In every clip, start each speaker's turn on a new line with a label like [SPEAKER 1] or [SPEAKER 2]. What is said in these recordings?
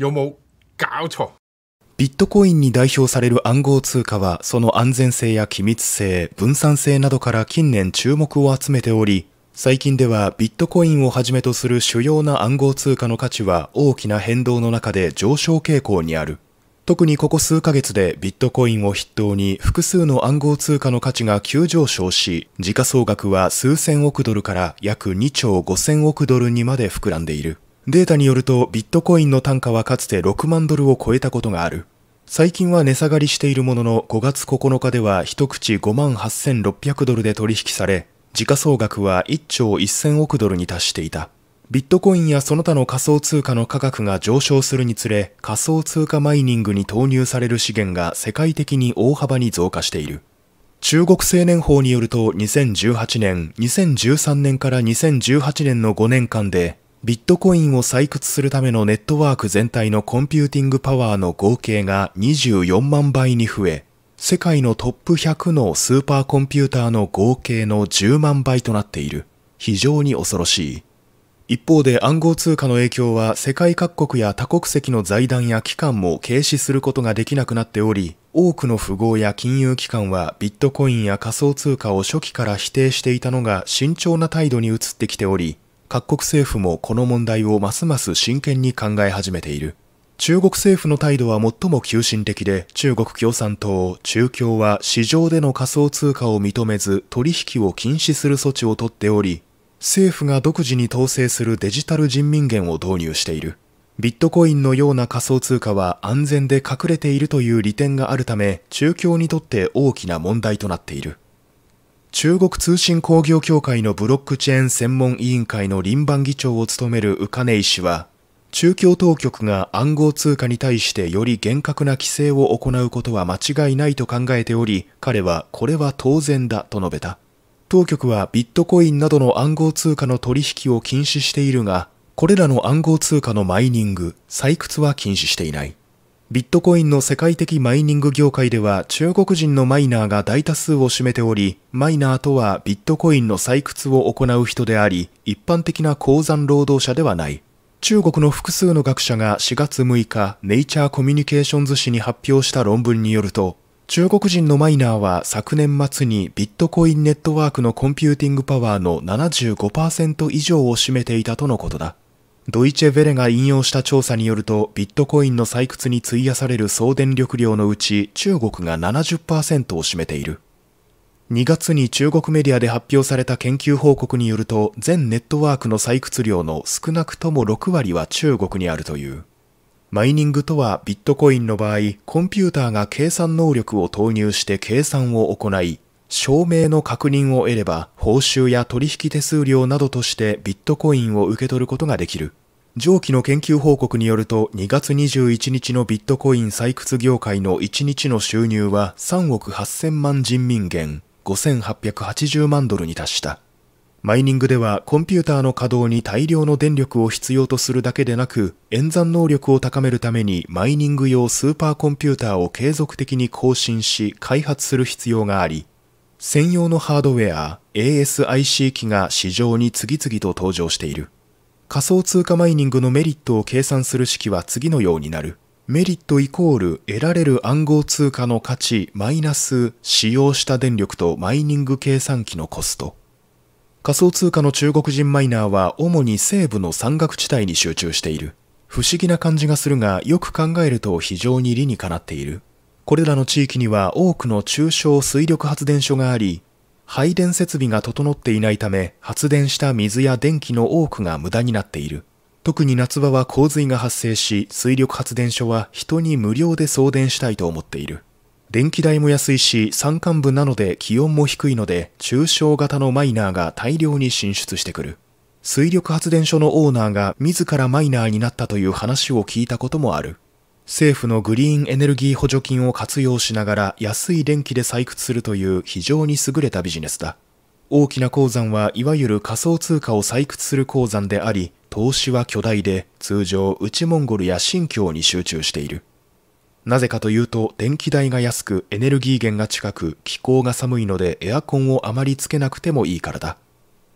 [SPEAKER 1] 有冇搞ビットコインに代表される暗号通貨は、その安全性や機密性、分散性などから近年注目を集めており、最近ではビットコインをはじめとする主要な暗号通貨の価値は大きな変動の中で上昇傾向にある。特にここ数ヶ月でビットコインを筆頭に複数の暗号通貨の価値が急上昇し、時価総額は数千億ドルから約2兆5000億ドルにまで膨らんでいる。データによるとビットコインの単価はかつて6万ドルを超えたことがある。最近は値下がりしているものの5月9日では一口5万8600ドルで取引され、時価総額は1兆1000億ドルに達していた。ビットコインやその他の仮想通貨の価格が上昇するにつれ、仮想通貨マイニングに投入される資源が世界的に大幅に増加している。中国青年法によると2018年、2013年から2018年の5年間でビットコインを採掘するためのネットワーク全体のコンピューティングパワーの合計が24万倍に増え、世界のトップ100のスーパーコンピューターの合計の10万倍となっている。非常に恐ろしい。一方で暗号通貨の影響は世界各国や多国籍の財団や機関も軽視することができなくなっており、多くの富豪や金融機関はビットコインや仮想通貨を初期から否定していたのが慎重な態度に移ってきており、各国政府もこの問題をますます真剣に考え始めている。中国政府の態度は最も急進的で、中国共産党、中共は市場での仮想通貨を認めず取引を禁止する措置をとっており、政府が独自に統制するデジタル人民元を導入している。ビットコインのような仮想通貨は安全で隠れているという利点があるため、中共にとって大きな問題となっている。中国通信工業協会のブロックチェーン専門委員会の林番議長を務めるウカネイ氏は、中共当局が暗号通貨に対してより厳格な規制を行うことは間違いないと考えており、彼はこれは当然だと述べた。当局はビットコインなどの暗号通貨の取引を禁止しているが、これらの暗号通貨のマイニング、採掘は禁止していない。ビットコインの世界的マイニング業界では中国人のマイナーが大多数を占めており、マイナーとはビットコインの採掘を行う人であり、一般的な鉱山労働者ではない。中国の複数の学者が4月6日、ネイチャーコミュニケーションズ誌に発表した論文によると、中国人のマイナーは昨年末にビットコインネットワークのコンピューティングパワーの75%以上を占めていたとのことだ。ドイチェ・ヴェレが引用した調査によると、ビットコインの採掘に費やされる総電力量のうち、中国が70%を占めている。2月に中国メディアで発表された研究報告によると、全ネットワークの採掘量の少なくとも6割は中国にあるという。マイニングとはビットコインの場合、コンピューターが計算能力を投入して計算を行い、証明の確認を得れば報酬や取引手数料などとしてビットコインを受け取ることができる。上記の研究報告によると2月21日のビットコイン採掘業界の1日の収入は3億8000万人民元5880万ドルに達した。マイニングではコンピューターの稼働に大量の電力を必要とするだけでなく演算能力を高めるためにマイニング用スーパーコンピューターを継続的に更新し開発する必要があり専用のハードウェア ASIC 機が市場に次々と登場している。仮想通貨マイニングのメリットを計算する式は次のようになる。メリットイコール得られる暗号通貨の価値マイナス使用した電力とマイニング計算機のコスト。仮想通貨の中国人マイナーは主に西部の山岳地帯に集中している。不思議な感じがするがよく考えると非常に理にかなっている。これらの地域には多くの中小水力発電所があり、配電設備が整っていないため発電した水や電気の多くが無駄になっている。特に夏場は洪水が発生し、水力発電所は人に無料で送電したいと思っている。電気代も安いし、山間部なので気温も低いので、中小型のマイナーが大量に進出してくる。水力発電所のオーナーが自らマイナーになったという話を聞いたこともある。政府のグリーンエネルギー補助金を活用しながら安い電気で採掘するという非常に優れたビジネスだ。大きな鉱山はいわゆる仮想通貨を採掘する鉱山であり、投資は巨大で通常内モンゴルや新疆に集中している。なぜかというと電気代が安くエネルギー源が近く気候が寒いのでエアコンをあまりつけなくてもいいからだ。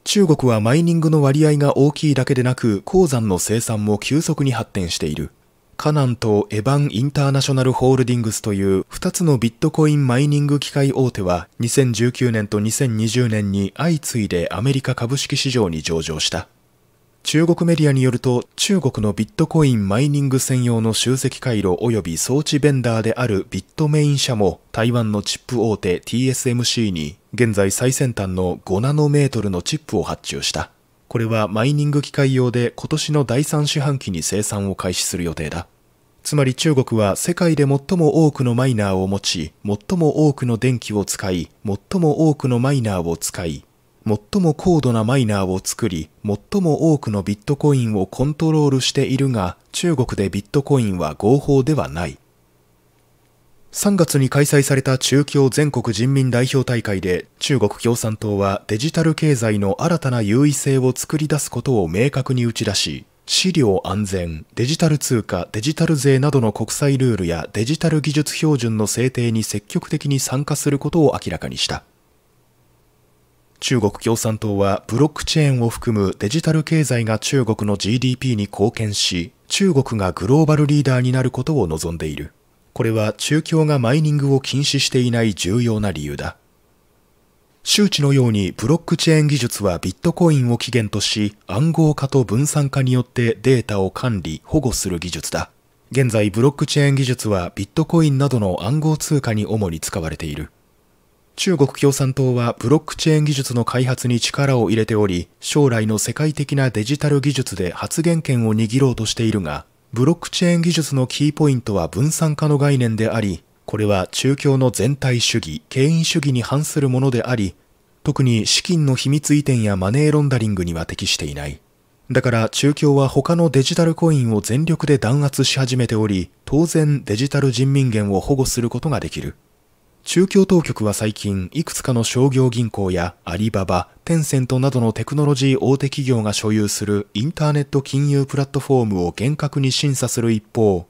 [SPEAKER 1] 中国はマイニングの割合が大きいだけでなく鉱山の生産も急速に発展している。カナンとエヴァン・インターナショナルホールディングスという2つのビットコインマイニング機械大手は2019年と2020年に相次いでアメリカ株式市場に上場した。中国メディアによると中国のビットコインマイニング専用の集積回路及び装置ベンダーであるビットメイン社も台湾のチップ大手 TSMC に現在最先端の5ナノメートルのチップを発注した。これはマイニング機械用で今年の第3四半期に生産を開始する予定だ。つまり中国は世界で最も多くのマイナーを持ち、最も多くの電気を使い、最も多くのマイナーを使い、最も高度なマイナーを作り、最も多くのビットコインをコントロールしているが、中国でビットコインは合法ではない。3月に開催された中共全国人民代表大会で中国共産党はデジタル経済の新たな優位性を作り出すことを明確に打ち出し資料安全、デジタル通貨、デジタル税などの国際ルールやデジタル技術標準の制定に積極的に参加することを明らかにした。中国共産党はブロックチェーンを含むデジタル経済が中国の GDP に貢献し、中国がグローバルリーダーになることを望んでいる。これは中共がマイニングを禁止していない重要な理由だ。周知のようにブロックチェーン技術はビットコインを起源とし暗号化と分散化によってデータを管理保護する技術だ現在ブロックチェーン技術はビットコインなどの暗号通貨に主に使われている中国共産党はブロックチェーン技術の開発に力を入れており将来の世界的なデジタル技術で発言権を握ろうとしているがブロックチェーン技術のキーポイントは分散化の概念でありこれは中共の全体主義、権威主義に反するものであり、特に資金の秘密移転やマネーロンダリングには適していない。だから中共は他のデジタルコインを全力で弾圧し始めており、当然デジタル人民元を保護することができる。中共当局は最近、いくつかの商業銀行やアリババ、テンセントなどのテクノロジー大手企業が所有するインターネット金融プラットフォームを厳格に審査する一方、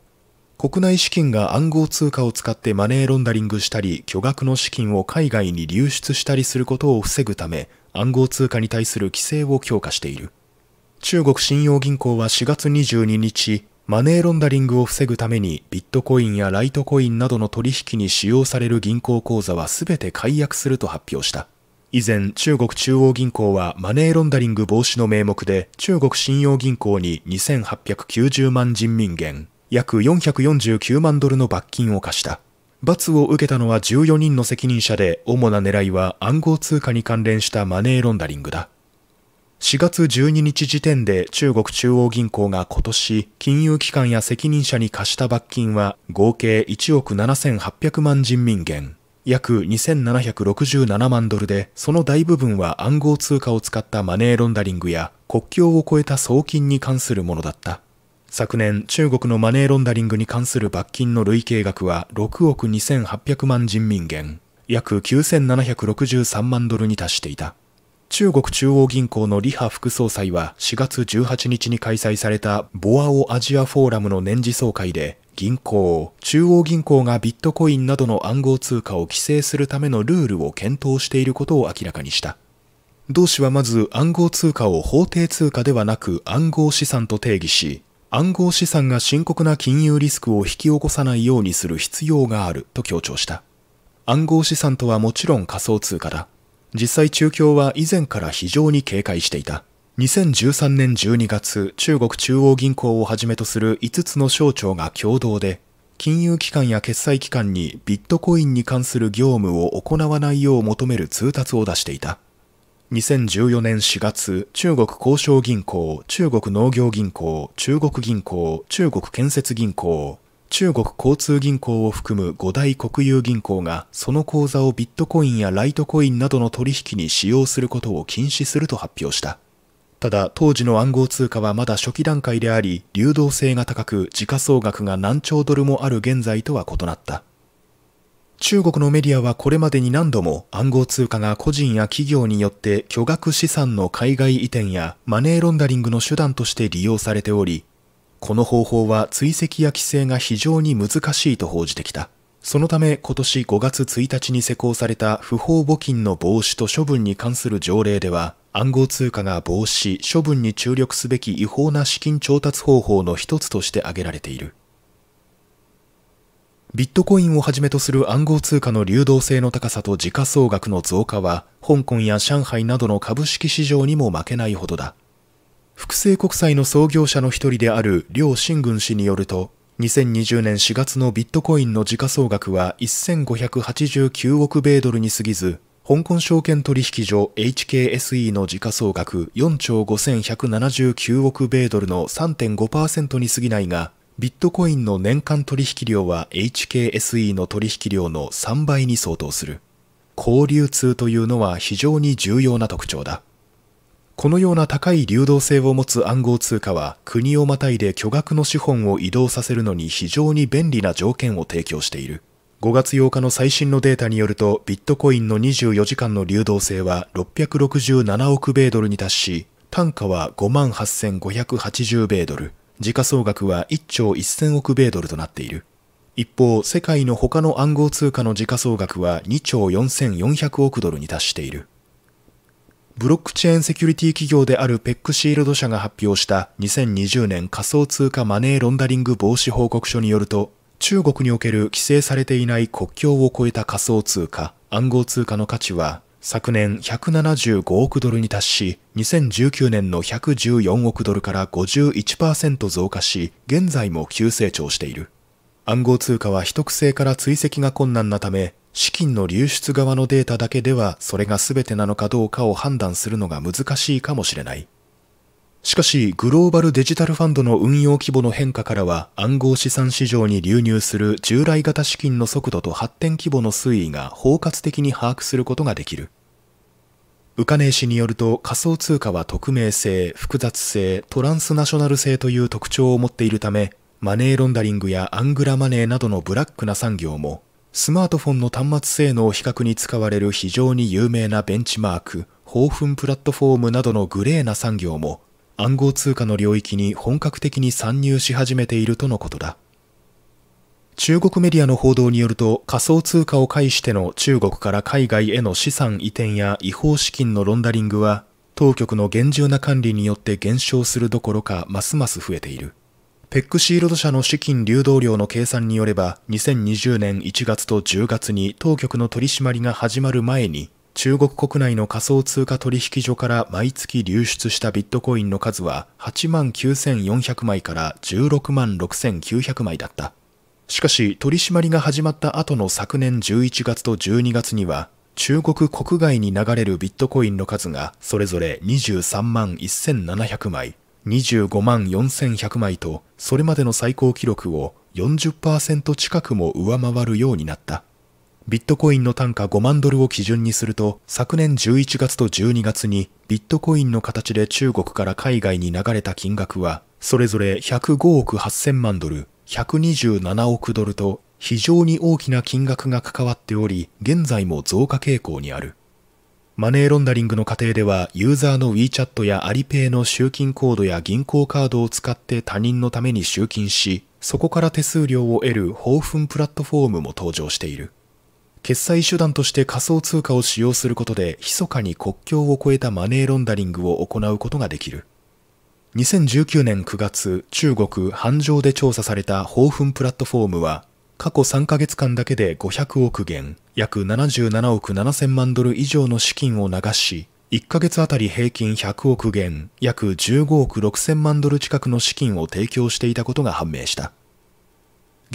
[SPEAKER 1] 国内資金が暗号通貨を使ってマネーロンダリングしたり、巨額の資金を海外に流出したりすることを防ぐため、暗号通貨に対する規制を強化している。中国信用銀行は4月22日、マネーロンダリングを防ぐためにビットコインやライトコインなどの取引に使用される銀行口座は全て解約すると発表した。以前、中国中央銀行はマネーロンダリング防止の名目で中国信用銀行に2890万人民元、約449万ドルの罰金を課した。罰を受けたのは14人の責任者で、主な狙いは暗号通貨に関連したマネーロンダリングだ。4月12日時点で中国中央銀行が今年金融機関や責任者に貸した罰金は合計1億7800万人民元約2767万ドルでその大部分は暗号通貨を使ったマネーロンダリングや国境を越えた送金に関するものだった昨年、中国のマネーロンダリングに関する罰金の累計額は6億2800万人民元、約9763万ドルに達していた。中国中央銀行の李波副総裁は4月18日に開催されたボアオアジアフォーラムの年次総会で、銀行、中央銀行がビットコインなどの暗号通貨を規制するためのルールを検討していることを明らかにした。同氏はまず暗号通貨を法定通貨ではなく暗号資産と定義し、暗号資産が深刻な金融リスクを引き起こさないようにする必要があると強調した。暗号資産とはもちろん仮想通貨だ。実際中共は以前から非常に警戒していた。2013年12月、中国中央銀行をはじめとする5つの省庁が共同で、金融機関や決済機関にビットコインに関する業務を行わないよう求める通達を出していた。2014年4月、中国工商銀行、中国農業銀行、中国銀行、中国建設銀行、中国交通銀行を含む5大国有銀行がその口座をビットコインやライトコインなどの取引に使用することを禁止すると発表した。ただ、当時の暗号通貨はまだ初期段階であり、流動性が高く、時価総額が何兆ドルもある現在とは異なった。中国のメディアはこれまでに何度も暗号通貨が個人や企業によって巨額資産の海外移転やマネーロンダリングの手段として利用されており、この方法は追跡や規制が非常に難しいと報じてきた。そのため今年5月1日に施行された不法募金の防止と処分に関する条例では、暗号通貨が防止、処分に注力すべき違法な資金調達方法の一つとして挙げられている。ビットコインをはじめとする暗号通貨の流動性の高さと時価総額の増加は、香港や上海などの株式市場にも負けないほどだ。複製国債の創業者の一人である両新軍氏によると、2020年4月のビットコインの時価総額は1589億米ドルに過ぎず、香港証券取引所 HKSE の時価総額4兆5179億米ドルの3.5%に過ぎないが、ビットコインの年間取引量は HKSE の取引量の3倍に相当する。高流通というのは非常に重要な特徴だ。このような高い流動性を持つ暗号通貨は国をまたいで巨額の資本を移動させるのに非常に便利な条件を提供している。5月8日の最新のデータによるとビットコインの24時間の流動性は667億米ドルに達し単価は58,580米ドル時価総額は1兆1000億米ドルとなっている。一方、世界の他の暗号通貨の時価総額は2兆4400億ドルに達している。ブロックチェーンセキュリティ企業であるペックシールド社が発表した2020年仮想通貨マネーロンダリング防止報告書によると、中国における規制されていない国境を越えた仮想通貨、暗号通貨の価値は昨年175億ドルに達し、2019年の114億ドルから51%増加し、現在も急成長している。暗号通貨は秘匿性から追跡が困難なため、資金の流出側のデータだけではそれが全てなのかどうかを判断するのが難しいかもしれない。しかし、グローバルデジタルファンドの運用規模の変化からは、暗号資産市場に流入する従来型資金の速度と発展規模の推移が包括的に把握することができる。ウカネ氏によると仮想通貨は匿名性、複雑性、トランスナショナル性という特徴を持っているため、マネーロンダリングやアングラマネーなどのブラックな産業も、スマートフォンの端末性能比較に使われる非常に有名なベンチマーク、フンプラットフォームなどのグレーな産業も暗号通貨の領域に本格的に参入し始めているとのことだ中国メディアの報道によると仮想通貨を介しての中国から海外への資産移転や違法資金のロンダリングは当局の厳重な管理によって減少するどころかますます増えているペックシールド社の資金流動量の計算によれば2020年1月と10月に当局の取り締まりが始まる前に中国国内の仮想通貨取引所から毎月流出したビットコインの数は8万9400枚から16万6900枚だった。しかし取り締まりが始まった後の昨年11月と12月には中国国外に流れるビットコインの数がそれぞれ23万1700枚、25万4100枚とそれまでの最高記録を40%近くも上回るようになった。ビットコインの単価5万ドルを基準にすると、昨年11月と12月にビットコインの形で中国から海外に流れた金額は、それぞれ105億8000万ドル、127億ドルと非常に大きな金額が関わっており、現在も増加傾向にある。マネーロンダリングの過程では、ユーザーの WeChat や Alipay の集金コードや銀行カードを使って他人のために集金し、そこから手数料を得る豊富プラットフォームも登場している。決済手段として仮想通貨を使用することで密かに国境を越えたマネーロンダリングを行うことができる2019年9月中国繁盛で調査された豊富プラットフォームは過去3ヶ月間だけで500億元約77億7000万ドル以上の資金を流し1ヶ月あたり平均100億元約15億6000万ドル近くの資金を提供していたことが判明した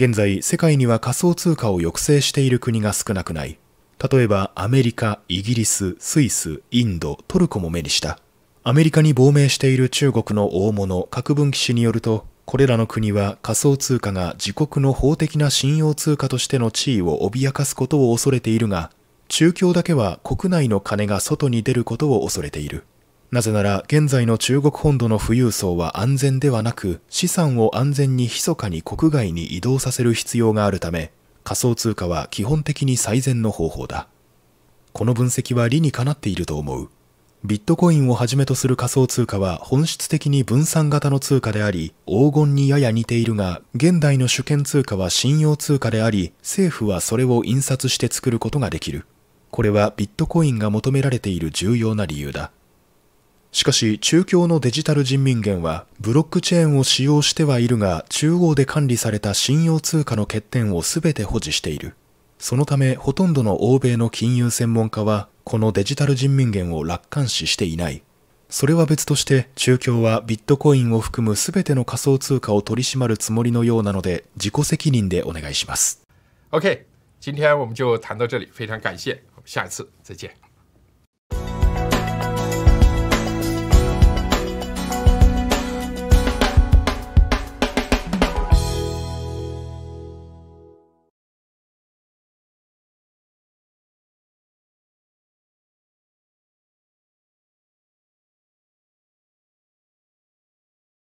[SPEAKER 1] 現在世界には仮想通貨を抑制している国が少なくない例えばアメリカイギリススイスインドトルコも目にしたアメリカに亡命している中国の大物核分岐氏によるとこれらの国は仮想通貨が自国の法的な信用通貨としての地位を脅かすことを恐れているが、中共だけは国内の金が外に出ることを恐れている。なぜなら現在の中国本土の富裕層は安全ではなく資産を安全に密かに国外に移動させる必要があるため仮想通貨は基本的に最善の方法だこの分析は理にかなっていると思うビットコインをはじめとする仮想通貨は本質的に分散型の通貨であり黄金にやや似ているが現代の主権通貨は信用通貨であり政府はそれを印刷して作ることができるこれはビットコインが求められている重要な理由だしかし中共のデジタル人民元はブロックチェーンを使用してはいるが中央で管理された信用通貨の欠点を全て保持しているそのためほとんどの欧米の金融専門家はこのデジタル人民元を楽観視していないそれは別として中共はビットコインを含む全ての仮想通貨を取り締まるつもりのようなので自己責任でお願いします OK 今天我们就谈到这里非常感谢下次再见